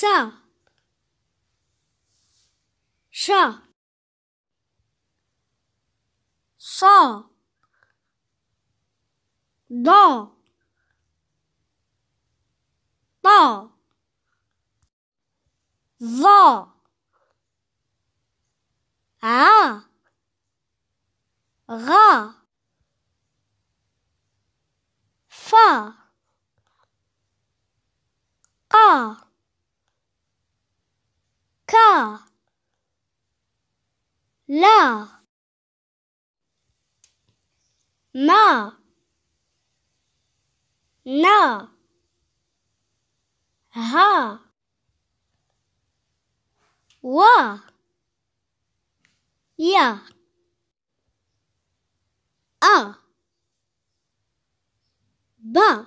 chat chat dans dans vent ah rat fa ah La Ma Na Ha Wa Ya A Ba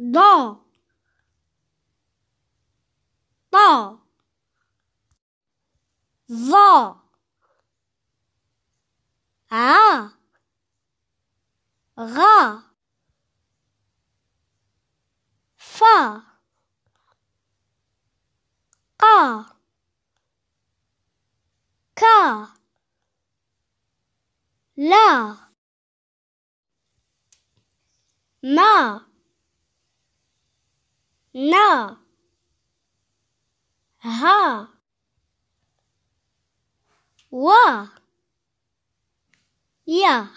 dog dog the a ra fa qa ka la ma 呐，哈，哇，呀！